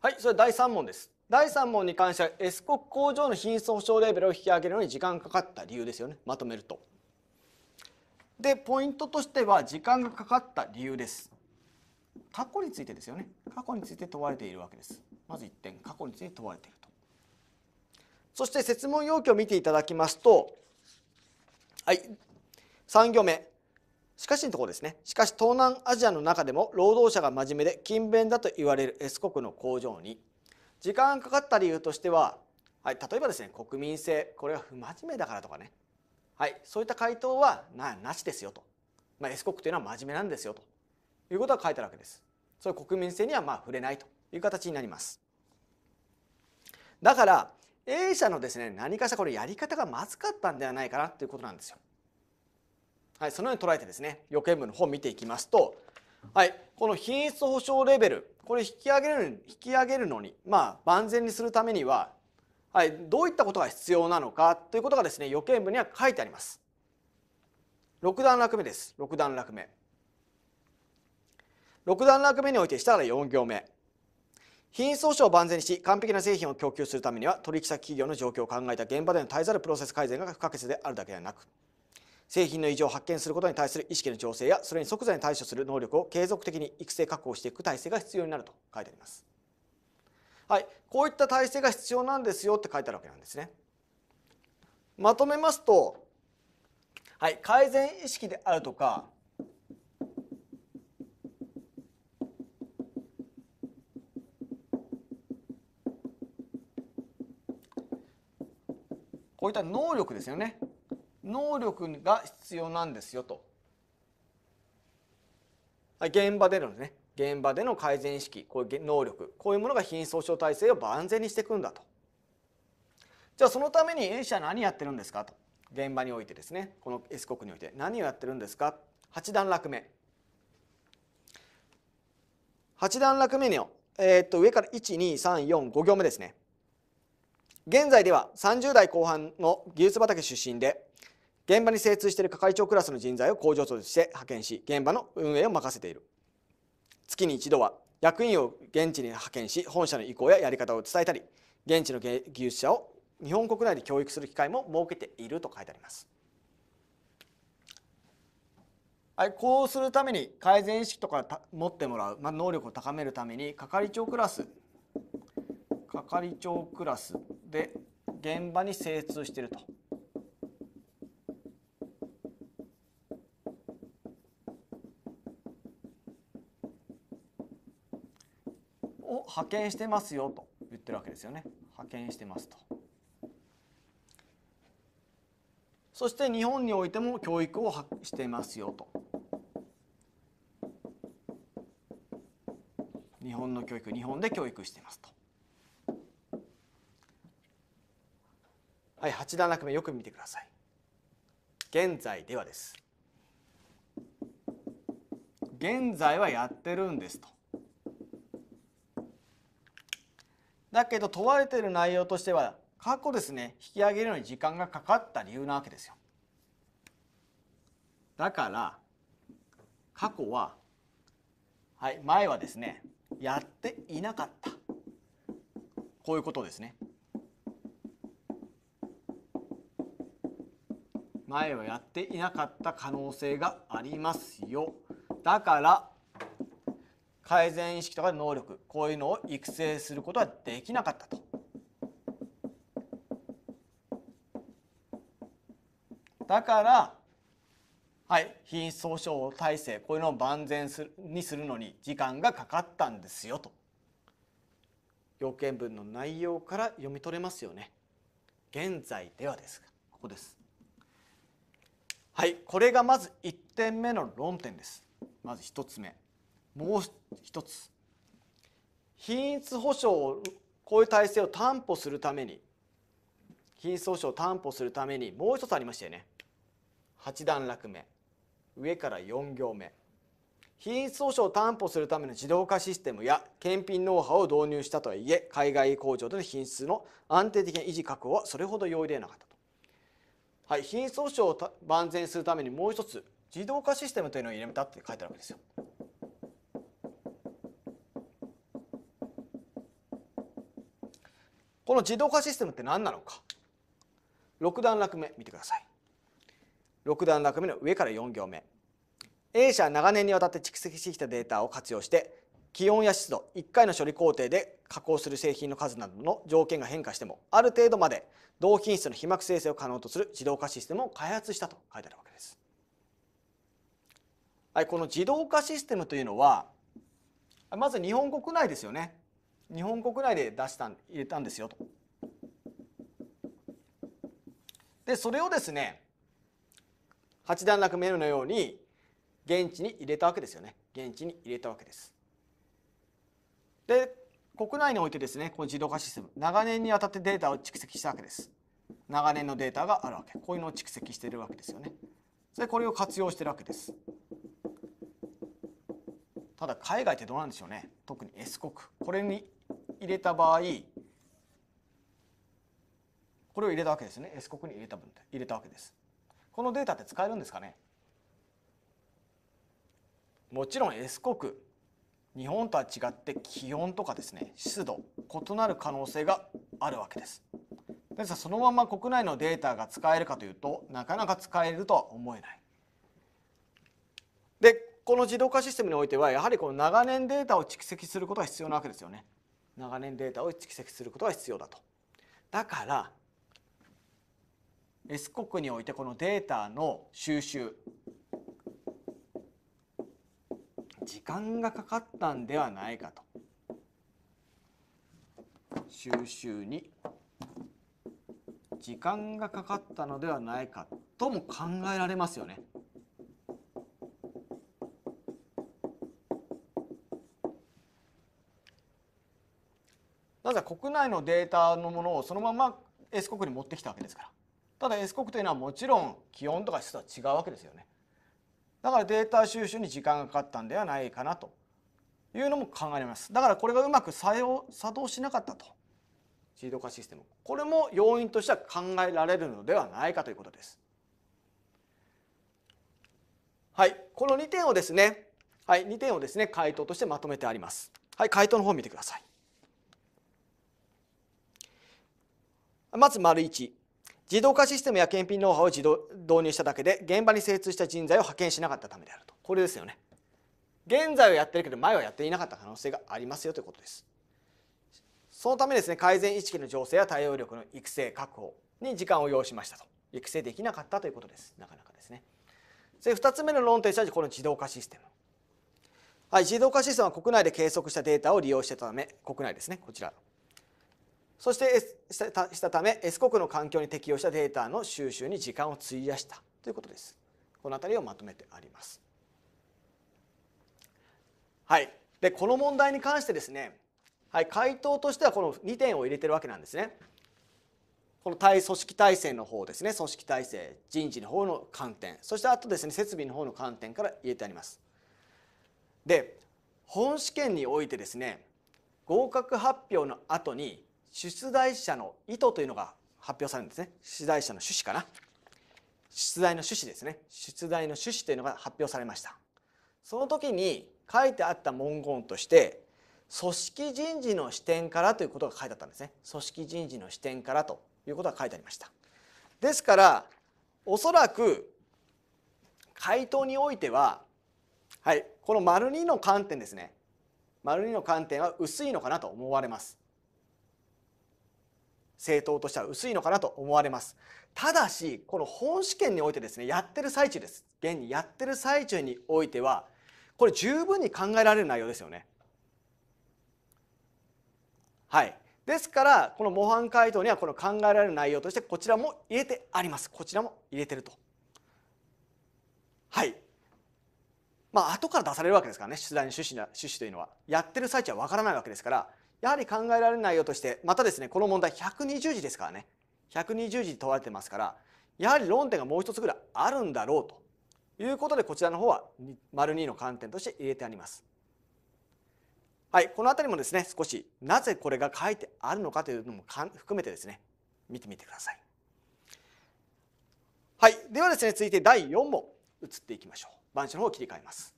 はいそれ第3問です第3問に関しては S 国工場の品質保証レベルを引き上げるのに時間かかった理由ですよねまとめるとでポイントとしては時間がかかった理由です過去についてですよね過去について問われているわけですまず1点過去について問われているとそして設問要求を見ていただきますとはい3行目しかしのところですねしかし東南アジアの中でも労働者が真面目で勤勉だと言われる S 国の工場に時間かかった理由としては、はい、例えばですね国民性これは不真面目だからとかね、はい、そういった回答はななしですよと、まあ、S 国というのは真面目なんですよということが書いてあるわけです。それ国民性にはまあ触れないという形になります。だから A 社のですね何かしらこれやり方がまずかったんではないかなということなんですよ。はい、そのように捉えてですね、予見文の方を見ていきますと、はい、この品質保証レベル、これ引き上げる引き上げるのに、まあ、万全にするためには、はい、どういったことが必要なのかということがですね、予見文には書いてあります。6段落目です。6段落目。6段落目において下から4行目。品質保証を万全にし完璧な製品を供給するためには取引先企業の状況を考えた現場での対えざるプロセス改善が不可欠であるだけではなく製品の異常を発見することに対する意識の調整やそれに即座に対処する能力を継続的に育成確保していく体制が必要になると書いてあります。はい、こういった体制が必要なんですよって書いてあるわけなんですね。まとめますと、はい、改善意識であるとかこういった能力ですよね能力が必要なんですよと。現場でのね現場での改善意識こういう能力こういうものが品質保障体制を万全にしていくんだと。じゃあそのために A 社何やってるんですかと現場においてですねこの S 国において何をやってるんですか8段落目8段落目の、えー、っと上から12345行目ですね現在では30代後半の技術畑出身で現場に精通している係長クラスの人材を工場長として派遣し現場の運営を任せている月に一度は役員を現地に派遣し本社の意向ややり方を伝えたり現地の技術者を日本国内で教育する機会も設けていると書いてあります。はい、こうするために改善意識とか持ってもらう、まあ、能力を高めるために係長クラス係長クラスで現場に精通していると派遣してますよと言ってるわけですよね派遣してますとそして日本においても教育をしてますよと日本の教育日本で教育してますとはい8段落目よく見てください現在ではです現在はやってるんですとだけど問われている内容としては過去ですね引き上げるのに時間がかかった理由なわけですよ。だから過去は、はい、前はですねやっていなかったこういうことですね。前はやっていなかった可能性がありますよ。だから改善意識とか能力こういうのを育成することはできなかったと。だからはい品質保証体制こういうのを万全するにするのに時間がかかったんですよと要件文の内容から読み取れますよね。現在ではですがここです。はいこれがまず1点目の論点です。まず1つ目。もう一つ品質保証をこういう体制を担保するために品質保証を担保するためにもう一つありましたよね8段落目上から4行目品質保証を担保するための自動化システムや検品ノウハウを導入したとはいえ海外工場での品質の安定的な維持確保はそれほど容易でなかったと、はい、品質保証を万全するためにもう一つ自動化システムというのを入れたって書いてあるわけですよこの自動化システムって何なのか6段落目見てください6段落目の上から4行目 A 社長年にわたって蓄積してきたデータを活用して気温や湿度1回の処理工程で加工する製品の数などの条件が変化してもある程度まで同品質の被膜生成を可能とする自動化システムを開発したと書いてあるわけです。はい、この自動化システムというのはまず日本国内ですよね日本国内で出したん入れたんですよと。でそれをですね八段落メールのように現地に入れたわけですよね現地に入れたわけです。で国内においてですねこの自動化システム長年にわたってデータを蓄積したわけです。長年のデータがあるわけこういうのを蓄積しているわけですよね。それこれを活用してるわけです。ただ海外ってどうなんでしょうね特に S 国これに入れた場合これを入れたわけですね S 国に入れた分入れたわけですこのデータって使えるんですかねもちろん S 国日本とは違って気温とかですね湿度異なる可能性があるわけですですそのまま国内のデータが使えるかというとなかなか使えるとは思えないでこの自動化システムにおいてはやはりこの長年データを蓄積することが必要なわけですよね長年データを蓄積することが必要だと。だから S 国においてこのデータの収集時間がかかったんではないかと収集に時間がかかったのではないかとも考えられますよね。まずは国内のデータのものをそのまま S 国に持ってきたわけですからただ S 国というのはもちろん気温とか湿度は違うわけですよねだからデータ収集に時間がかかったんではないかなというのも考えられますだからこれがうまく作用作動しなかったと自動化システムこれも要因としては考えられるのではないかということですはいこの2点をですねはい2点をですね回答としてまとめてありますはい回答の方を見てくださいまず丸一、自動化システムや検品ノウハウを自動導入しただけで現場に精通した人材を派遣しなかったためであるとこれですよね現在はやってるけど前はやっていなかった可能性がありますよということですそのためですね改善意識の醸成や対応力の育成確保に時間を要しましたと育成できなかったということですなかなかですねそれ2つ目の論点としてはこの自動化システムはい自動化システムは国内で計測したデータを利用してたため国内ですねこちらそしてしたため S 国の環境に適用したデータの収集に時間を費やしたということです。この辺りをまとめてあります。はい、でこの問題に関してですね、はい、回答としてはこの2点を入れてるわけなんですね。この対組織体制の方ですね組織体制人事の方の観点そしてあとですね設備の方の観点から入れてあります。で本試験においてですね合格発表の後に出題者の意図というのが発表されるんですね出題者の趣旨かな出題の趣旨ですね出題の趣旨というのが発表されましたその時に書いてあった文言として組織人事の視点からということが書いてあったんですね組織人事の視点からということが書いてありましたですからおそらく回答においてははいこの丸二の観点ですね丸二の観点は薄いのかなと思われます政党としては薄いのかなと思われます。ただし、この本試験においてですね、やってる最中です。現にやってる最中においては、これ十分に考えられる内容ですよね。はい。ですから、この模範解答にはこの考えられる内容としてこちらも入れてあります。こちらも入れてると。はい。まあ、後から出されるわけですからね、出題の趣旨趣旨というのは。やってる最中はわからないわけですから、やはり考えられないよとしてまたですねこの問題120字ですからね120字問われてますからやはり論点がもう一つぐらいあるんだろうということでこちらの方は丸2の観点として入れてあります。はい、この辺りもですね少しなぜこれが書いてあるのかというのも含めてですね見てみてください。はい、ではですね続いて第4問移っていきましょう。板書の方を切り替えます。